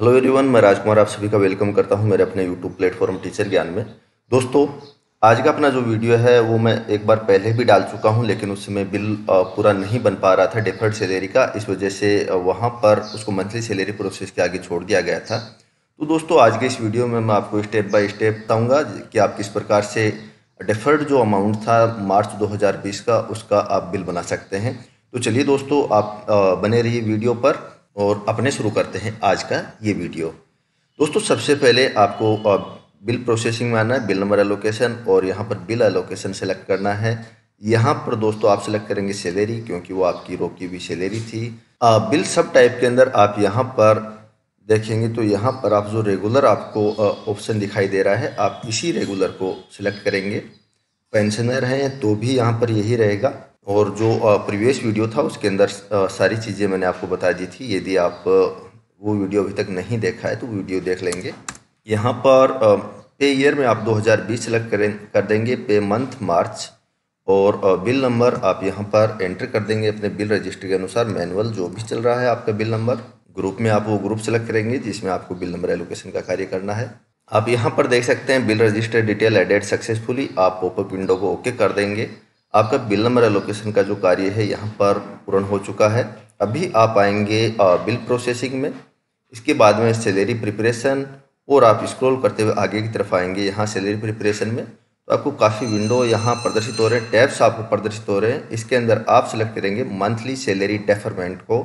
hello everyone मैं राजकुमार आप सभी का वेलकम करता हूं मेरे अपने यूट्यूब प्लेटफॉर्म टीचर ज्ञान में दोस्तों आज का अपना जो वीडियो है वो मैं एक बार पहले भी डाल चुका हूं लेकिन उसमें बिल पूरा नहीं बन पा रहा था डिफर्ड सैलरी का इस वजह से वहां पर उसको मंथली सैलरी प्रोसेस के आगे छोड़ दिया गया था तो दोस्तों आज के इस वीडियो में मैं आपको स्टेप बाई स्टेप बताऊँगा कि आप किस प्रकार से डिफर्ड जो अमाउंट था मार्च दो का उसका आप बिल बना सकते हैं तो चलिए दोस्तों आप बने रहिए वीडियो पर और अपने शुरू करते हैं आज का ये वीडियो दोस्तों सबसे पहले आपको बिल प्रोसेसिंग में आना है बिल नंबर एलोकेशन और यहाँ पर बिल एलोकेशन सेलेक्ट करना है यहाँ पर दोस्तों आप सेलेक्ट करेंगे सैलरी क्योंकि वो आपकी रोकी हुई सैलरी थी आ, बिल सब टाइप के अंदर आप यहाँ पर देखेंगे तो यहाँ पर आप जो रेगुलर आपको ऑप्शन दिखाई दे रहा है आप इसी रेगुलर को सिलेक्ट करेंगे पेंशनर हैं तो भी यहाँ पर यही रहेगा और जो प्रीवियस वीडियो था उसके अंदर सारी चीज़ें मैंने आपको बता दी थी यदि आप वो वीडियो अभी तक नहीं देखा है तो वीडियो देख लेंगे यहाँ पर पे ईयर में आप 2020 सेलेक्ट करें कर देंगे पे मंथ मार्च और बिल नंबर आप यहाँ पर एंटर कर देंगे अपने बिल रजिस्टर के अनुसार मैनुअल जो भी चल रहा है आपका बिल नंबर ग्रुप में आप वो ग्रुप सेलेक्ट करेंगे जिसमें आपको बिल नंबर एलोकेशन का कार्य करना है आप यहाँ पर देख सकते हैं bill register detail added successfully आप पॉपअप विंडो को ओके कर देंगे आपका बिल नंबर एलोकेशन का जो कार्य है यहाँ पर पूर्ण हो चुका है अभी आप आएंगे बिल प्रोसेसिंग में इसके बाद में सैलरी प्रिपरेशन और आप स्क्रॉल करते हुए आगे की तरफ आएंगे यहाँ सैलरी प्रिपरेशन में तो आपको काफ़ी विंडो यहाँ प्रदर्शित हो रहे हैं टैब्स आपको प्रदर्शित हो रहे हैं इसके अंदर आप सेलेक्ट करेंगे मंथली सैलरी डेफरमेंट को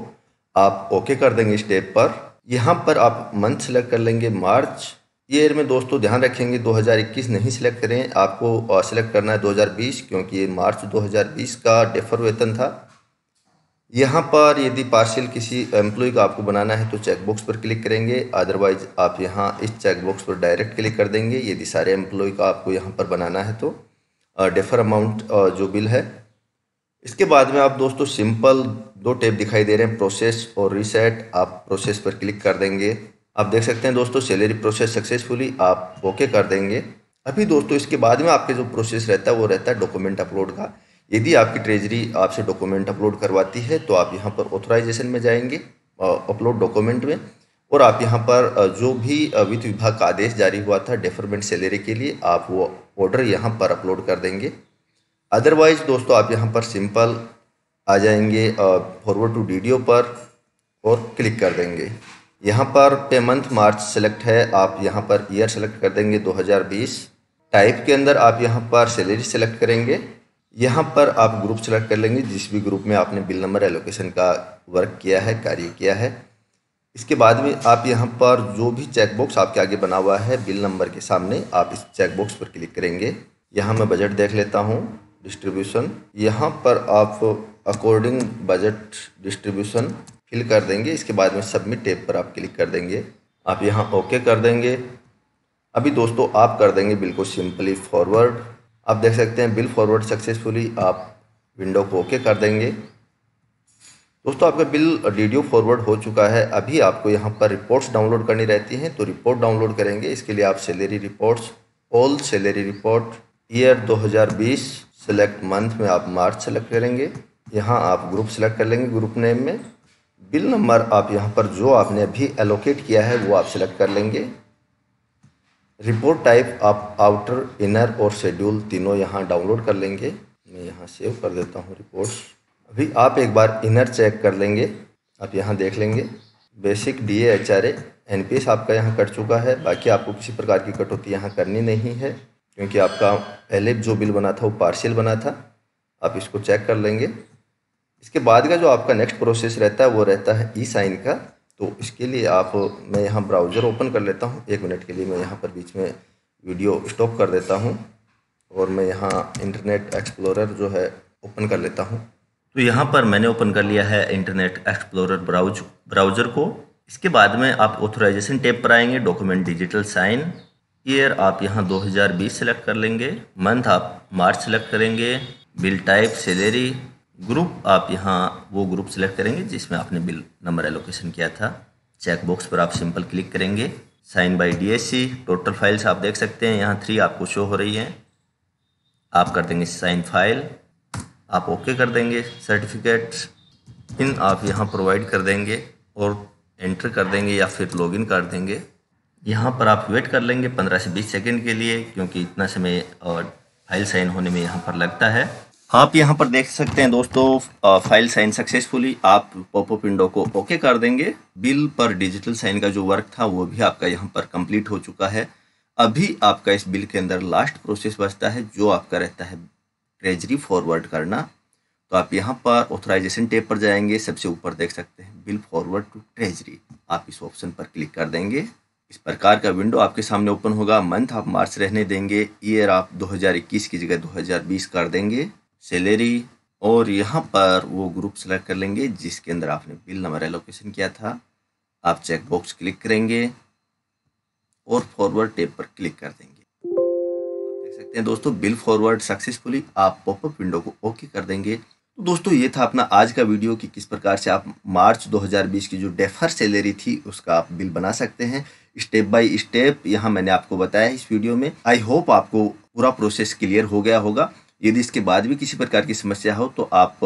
आप ओके कर देंगे इस टेप पर यहाँ पर आप मंथ सेलेक्ट कर लेंगे मार्च ये ईयर में दोस्तों ध्यान रखेंगे 2021 नहीं सिलेक्ट करें आपको सिलेक्ट करना है 2020 क्योंकि ये मार्च 2020 का डेफर वेतन था यहाँ पर यदि पार्सल किसी एम्प्लॉय का आपको बनाना है तो चेकबॉक्स पर क्लिक करेंगे अदरवाइज आप यहाँ इस चेकबॉक्स पर डायरेक्ट क्लिक कर देंगे यदि सारे एम्प्लॉय का आपको यहाँ पर बनाना है तो डेफर अमाउंट जो बिल है इसके बाद में आप दोस्तों सिंपल दो टेप दिखाई दे रहे हैं प्रोसेस और रीसेट आप प्रोसेस पर क्लिक कर देंगे आप देख सकते हैं दोस्तों सैलरी प्रोसेस सक्सेसफुली आप ओके कर देंगे अभी दोस्तों इसके बाद में आपके जो प्रोसेस रहता है वो रहता है डॉक्यूमेंट अपलोड का यदि आपकी ट्रेजरी आपसे डॉक्यूमेंट अपलोड करवाती है तो आप यहाँ पर ऑथोराइजेशन में जाएंगे अपलोड डॉक्यूमेंट में और आप यहाँ पर जो भी वित्त विभाग का आदेश जारी हुआ था डेफरमेंट सैलरी के लिए आप वो ऑर्डर यहाँ पर अपलोड कर देंगे अदरवाइज दोस्तों आप यहाँ पर सिंपल आ जाएंगे फॉरवर्ड टू डी पर और क्लिक कर देंगे यहाँ पर पे मंथ मार्च सेलेक्ट है आप यहाँ पर ईयर सेलेक्ट कर देंगे 2020 टाइप के अंदर आप यहाँ पर सैलरी सेलेक्ट करेंगे यहाँ पर आप ग्रुप सेलेक्ट कर लेंगे जिस भी ग्रुप में आपने बिल नंबर एलोकेशन का वर्क किया है कार्य किया है इसके बाद में आप यहाँ पर जो भी चेकबॉक्स आपके आगे बना हुआ है बिल नंबर के सामने आप इस चेकबॉक्स पर क्लिक करेंगे यहाँ मैं बजट देख लेता हूँ डिस्ट्रीब्यूशन यहाँ पर आप अकॉर्डिंग बजट डिस्ट्रीब्यूशन फिल कर देंगे इसके बाद में सबमिट टेप पर आप क्लिक कर देंगे आप यहाँ ओके कर देंगे अभी दोस्तों आप कर देंगे बिल को सिंपली फॉरवर्ड आप देख सकते हैं बिल फॉरवर्ड सक्सेसफुली आप विंडो को ओके कर देंगे दोस्तों आपका बिल वीडियो फॉरवर्ड हो चुका है अभी आपको यहाँ पर रिपोर्ट्स डाउनलोड करनी रहती हैं तो रिपोर्ट डाउनलोड करेंगे इसके लिए आप salary reports all salary report year 2020 select month में आप मार्च सेलेक्ट करेंगे यहाँ आप ग्रुप सेलेक्ट कर लेंगे ग्रुप नेम में बिल नंबर आप यहाँ पर जो आपने अभी एलोकेट किया है वो आप सेलेक्ट कर लेंगे रिपोर्ट टाइप आप आउटर इनर और शेड्यूल तीनों यहाँ डाउनलोड कर लेंगे मैं यहाँ सेव कर देता हूँ रिपोर्ट्स अभी आप एक बार इनर चेक कर लेंगे आप यहाँ देख लेंगे basic D H R N P S आपका यहाँ कट चुका है बाकी आपको किसी प्रकार की कटौती यहाँ करनी नहीं है क्योंकि आपका पहले जो बिल बना था वो पार्सल बना था आप इसको चेक कर लेंगे इसके बाद का जो आपका नेक्स्ट प्रोसेस रहता है वो रहता है ई साइन का तो इसके लिए आप मैं यहाँ ब्राउज़र ओपन कर लेता हूँ एक मिनट के लिए मैं यहाँ पर बीच में वीडियो स्टॉप कर देता हूँ और मैं यहाँ इंटरनेट एक्सप्लोरर जो है ओपन कर लेता हूँ तो यहाँ पर मैंने ओपन कर लिया है इंटरनेट एक्सप्लोरर ब्राउज ब्राउज़र को इसके बाद में आप ऑथोराइजेशन टेप पर आएंगे डॉक्यूमेंट डिजिटल साइन ईयर आप यहाँ 2020 सिलेक्ट कर लेंगे मंथ आप मार्च सेलेक्ट करेंगे बिल टाइप सैलरी ग्रुप आप यहाँ वो ग्रुप सेलेक्ट करेंगे जिसमें आपने बिल नंबर एलोकेशन किया था चेकबॉक्स पर आप सिंपल क्लिक करेंगे sign by DSC total files आप देख सकते हैं यहाँ थ्री आपको शो हो रही हैं आप कर देंगे साइन फाइल आप ओके कर देंगे सर्टिफिकेट्स इन आप यहाँ प्रोवाइड कर देंगे और एंटर कर देंगे या फिर लॉगिन कर देंगे यहाँ पर आप वेट कर लेंगे पंद्रह से बीस सेकेंड के लिए क्योंकि इतना समय और फाइल साइन होने में यहाँ पर लगता है आप यहाँ पर देख सकते हैं दोस्तों फाइल साइन सक्सेसफुली आप पॉपअप विंडो को ओके कर देंगे बिल पर डिजिटल साइन का जो वर्क था वो भी आपका यहाँ पर कंप्लीट हो चुका है अभी आपका इस बिल के अंदर लास्ट प्रोसेस बचता है जो आपका रहता है ट्रेजरी फॉरवर्ड करना तो आप यहाँ पर ऑथराइजेशन टेप पर जाएंगे सबसे ऊपर देख सकते हैं बिल फॉरवर्ड टू ट्रेजरी आप इस ऑप्शन पर क्लिक कर देंगे इस प्रकार का विंडो आपके सामने ओपन होगा मंथ आप मार्च रहने देंगे ईयर आप 2021 की जगह 2020 कर देंगे सैलरी और यहाँ पर वो ग्रुप सेलेक्ट कर लेंगे जिसके अंदर आपने बिल नंबर एलोकेशन किया था आप चेक बॉक्स क्लिक करेंगे और फॉरवर्ड टेप पर क्लिक कर देंगे देख सकते हैं दोस्तों बिल फॉरवर्ड सक्सेसफुली आप पॉपअप विंडो को ओके कर देंगे तो दोस्तों ये था अपना आज का वीडियो कि किस प्रकार से आप मार्च 2020 की जो डेफर सैलरी थी उसका आप बिल बना सकते हैं स्टेप बाय स्टेप यहाँ मैंने आपको बताया इस वीडियो में आई होप आपको पूरा प्रोसेस क्लियर हो गया होगा यदि इसके बाद भी किसी प्रकार की समस्या हो तो आप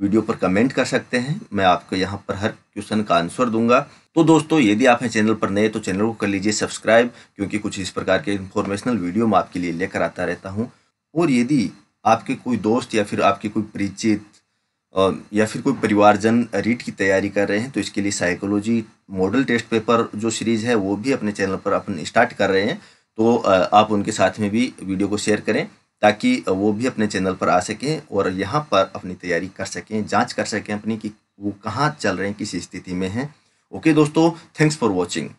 वीडियो पर कमेंट कर सकते हैं मैं आपको यहाँ पर हर क्वेश्चन का आंसर दूंगा तो दोस्तों यदि आप हैं चैनल पर नए तो चैनल को कर लीजिए सब्सक्राइब क्योंकि कुछ इस प्रकार के इन्फॉर्मेशनल वीडियो मैं आपके लिए लेकर आता रहता हूँ और यदि आपके कोई दोस्त या फिर आपके कोई परिचित या फिर कोई परिवारजन रीट की तैयारी कर रहे हैं तो इसके लिए साइकोलॉजी मॉडल टेस्ट पेपर जो सीरीज़ है वो भी अपने चैनल पर अपन स्टार्ट कर रहे हैं तो आप उनके साथ में भी वीडियो को शेयर करें ताकि वो भी अपने चैनल पर आ सकें और यहाँ पर अपनी तैयारी कर सकें जांच कर सकें अपनी कि वो कहाँ चल रहे हैं किस स्थिति में हैं ओके दोस्तों थैंक्स फॉर वॉचिंग